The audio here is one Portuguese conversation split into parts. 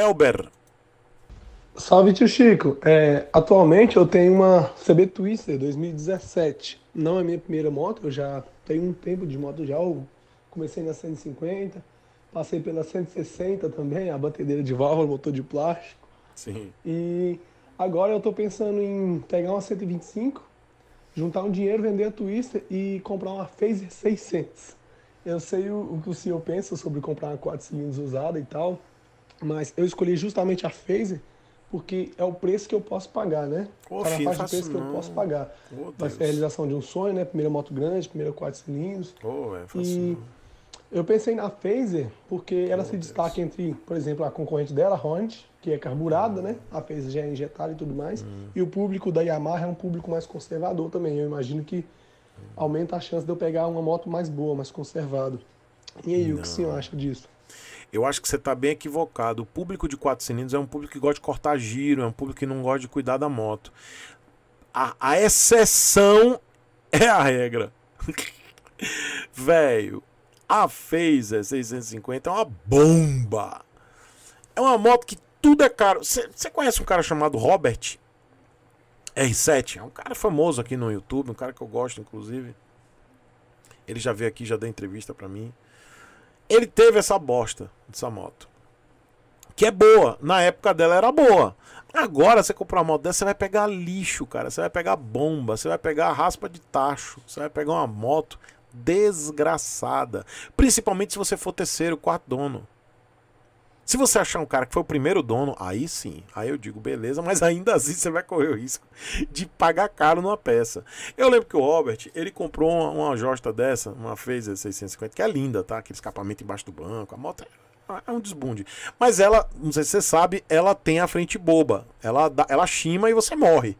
Elber. Salve, tio Chico. É, atualmente eu tenho uma CB Twister 2017. Não é minha primeira moto, eu já tenho um tempo de moto já. Eu comecei na 150, passei pela 160 também, a batedeira de válvula, motor de plástico. Sim. E agora eu estou pensando em pegar uma 125, juntar um dinheiro, vender a Twister e comprar uma Phaser 600. Eu sei o, o que o senhor pensa sobre comprar uma 4 cilindros usada e tal. Mas eu escolhi justamente a Phaser porque é o preço que eu posso pagar, né? Pô, Para a parte de preço não. que eu posso pagar. Oh, Vai ser a realização de um sonho, né? Primeira moto grande, primeira quatro cilindros. Oh, é fácil. E eu pensei na Phaser porque ela oh, se Deus. destaca entre, por exemplo, a concorrente dela, a Hornet, que é carburada, hum. né? A Phaser já é injetada e tudo mais. Hum. E o público da Yamaha é um público mais conservador também. Eu imagino que hum. aumenta a chance de eu pegar uma moto mais boa, mais conservada. E aí, não. o que o senhor acha disso? Eu acho que você está bem equivocado. O público de quatro cilindros é um público que gosta de cortar giro, é um público que não gosta de cuidar da moto. A, a exceção é a regra. Velho, a Phaser 650 é uma bomba. É uma moto que tudo é caro. Você conhece um cara chamado Robert R7? É um cara famoso aqui no YouTube, um cara que eu gosto, inclusive. Ele já veio aqui, já deu entrevista para mim ele teve essa bosta dessa moto. Que é boa. Na época dela era boa. Agora você comprar uma moto dessa, você vai pegar lixo, cara. Você vai pegar bomba, você vai pegar raspa de tacho, você vai pegar uma moto desgraçada. Principalmente se você for terceiro, quarto dono. Se você achar um cara que foi o primeiro dono, aí sim, aí eu digo beleza, mas ainda assim você vai correr o risco de pagar caro numa peça. Eu lembro que o Robert, ele comprou uma, uma Josta dessa, uma Phaser 650, que é linda, tá? Aquele escapamento embaixo do banco, a moto é, é um desbunde. Mas ela, não sei se você sabe, ela tem a frente boba. Ela, dá, ela chima e você morre.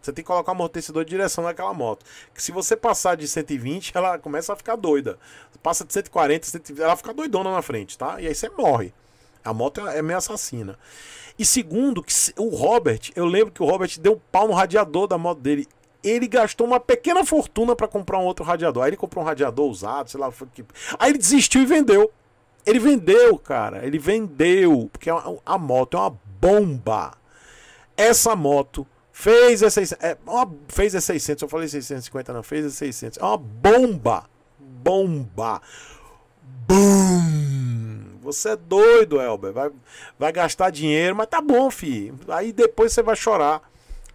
Você tem que colocar o amortecedor de direção naquela moto. Que se você passar de 120, ela começa a ficar doida. Passa de 140, 120, ela fica doidona na frente, tá? E aí você morre. A moto é, é meio assassina. E segundo, que o Robert, eu lembro que o Robert deu um pau no radiador da moto dele. Ele gastou uma pequena fortuna para comprar um outro radiador. Aí ele comprou um radiador usado, sei lá. Aí ele desistiu e vendeu. Ele vendeu, cara. Ele vendeu. Porque a moto é uma bomba. Essa moto fez essa. É, é, uma, fez a 600. Eu falei 650, não. Fez a 600. É uma bomba. Bomba. Boom! Você é doido, Elber. Vai, vai gastar dinheiro, mas tá bom, fi. Aí depois você vai chorar.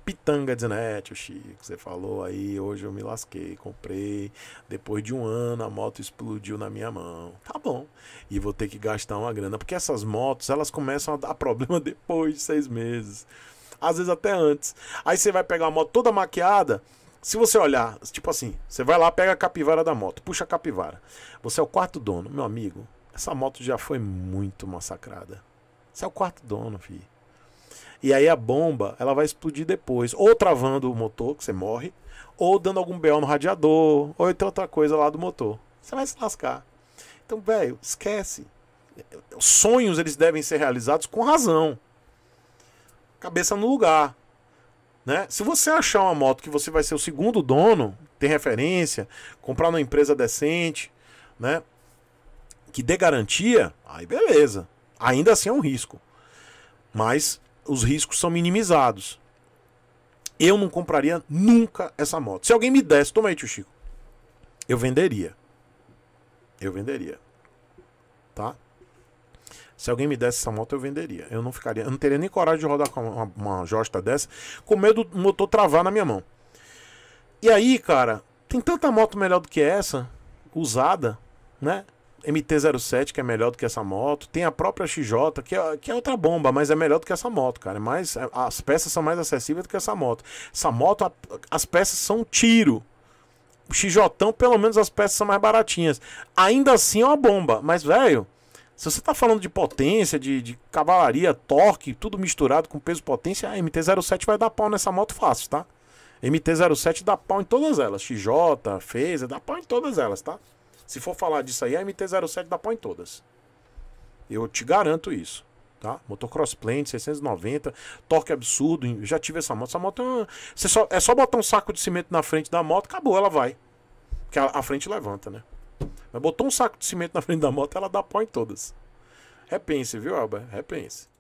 Pitanga Desnet, o Chico, você falou aí, hoje eu me lasquei, comprei. Depois de um ano a moto explodiu na minha mão. Tá bom. E vou ter que gastar uma grana. Porque essas motos, elas começam a dar problema depois de seis meses. Às vezes até antes. Aí você vai pegar a moto toda maquiada. Se você olhar, tipo assim, você vai lá, pega a capivara da moto, puxa a capivara. Você é o quarto dono, meu amigo. Essa moto já foi muito massacrada. Esse é o quarto dono, filho. E aí a bomba, ela vai explodir depois. Ou travando o motor, que você morre. Ou dando algum BO no radiador. Ou então outra coisa lá do motor. Você vai se lascar. Então, velho, esquece. Sonhos, eles devem ser realizados com razão. Cabeça no lugar. Né? Se você achar uma moto que você vai ser o segundo dono, tem referência, comprar numa empresa decente, né? que dê garantia, aí beleza. Ainda assim é um risco. Mas os riscos são minimizados. Eu não compraria nunca essa moto. Se alguém me desse, toma aí, tio Chico. Eu venderia. Eu venderia. Tá? Se alguém me desse essa moto, eu venderia. Eu não ficaria. Eu não teria nem coragem de rodar com uma, uma Josta dessa, com medo do motor travar na minha mão. E aí, cara, tem tanta moto melhor do que essa, usada, né? MT-07, que é melhor do que essa moto. Tem a própria XJ, que é, que é outra bomba, mas é melhor do que essa moto, cara. É mas é, as peças são mais acessíveis do que essa moto. Essa moto, a, as peças são um tiro. O XJ, pelo menos as peças são mais baratinhas. Ainda assim é uma bomba, mas, velho, se você tá falando de potência, de, de cavalaria, torque, tudo misturado com peso potência, a MT-07 vai dar pau nessa moto fácil, tá? MT-07 dá pau em todas elas. XJ, fez dá pau em todas elas, tá? Se for falar disso aí, a MT-07 dá pau em todas. Eu te garanto isso. Tá? Motocross Plant 690, torque absurdo. Já tive essa moto. Essa moto é, uma... só, é só botar um saco de cimento na frente da moto, acabou, ela vai. Porque a, a frente levanta, né? Mas botou um saco de cimento na frente da moto, ela dá pó em todas. Repense, viu, Alba? Repense.